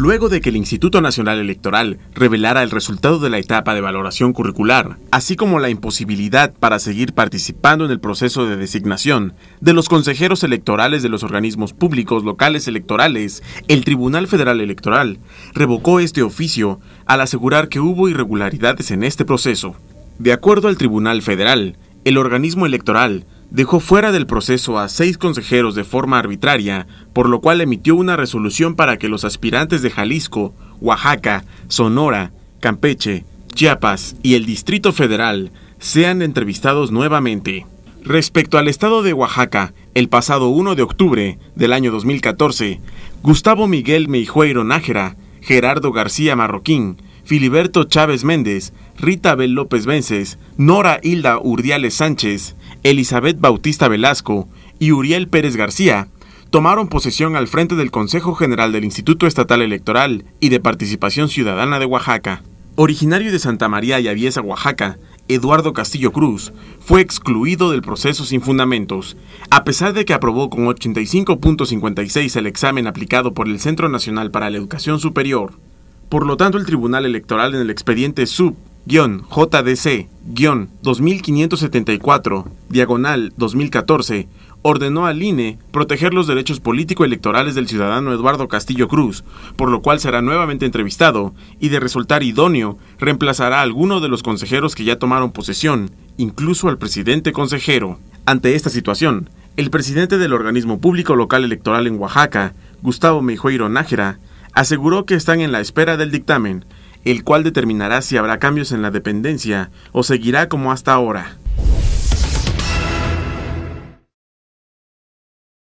Luego de que el Instituto Nacional Electoral revelara el resultado de la etapa de valoración curricular, así como la imposibilidad para seguir participando en el proceso de designación de los consejeros electorales de los organismos públicos locales electorales, el Tribunal Federal Electoral revocó este oficio al asegurar que hubo irregularidades en este proceso. De acuerdo al Tribunal Federal, el organismo electoral dejó fuera del proceso a seis consejeros de forma arbitraria, por lo cual emitió una resolución para que los aspirantes de Jalisco, Oaxaca, Sonora, Campeche, Chiapas y el Distrito Federal sean entrevistados nuevamente. Respecto al estado de Oaxaca, el pasado 1 de octubre del año 2014, Gustavo Miguel Meijueiro Nájera, Gerardo García Marroquín, Filiberto Chávez Méndez, Rita Bel López Vences, Nora Hilda Urdiales Sánchez, Elizabeth Bautista Velasco y Uriel Pérez García tomaron posesión al frente del Consejo General del Instituto Estatal Electoral y de Participación Ciudadana de Oaxaca. Originario de Santa María y Aviesa, Oaxaca, Eduardo Castillo Cruz fue excluido del proceso sin fundamentos, a pesar de que aprobó con 85.56 el examen aplicado por el Centro Nacional para la Educación Superior. Por lo tanto, el Tribunal Electoral en el expediente sub JDC-2574, diagonal 2014, ordenó al INE proteger los derechos político-electorales del ciudadano Eduardo Castillo Cruz, por lo cual será nuevamente entrevistado y de resultar idóneo, reemplazará a alguno de los consejeros que ya tomaron posesión, incluso al presidente consejero. Ante esta situación, el presidente del organismo público local electoral en Oaxaca, Gustavo Meijueiro Nájera, aseguró que están en la espera del dictamen, el cual determinará si habrá cambios en la dependencia o seguirá como hasta ahora.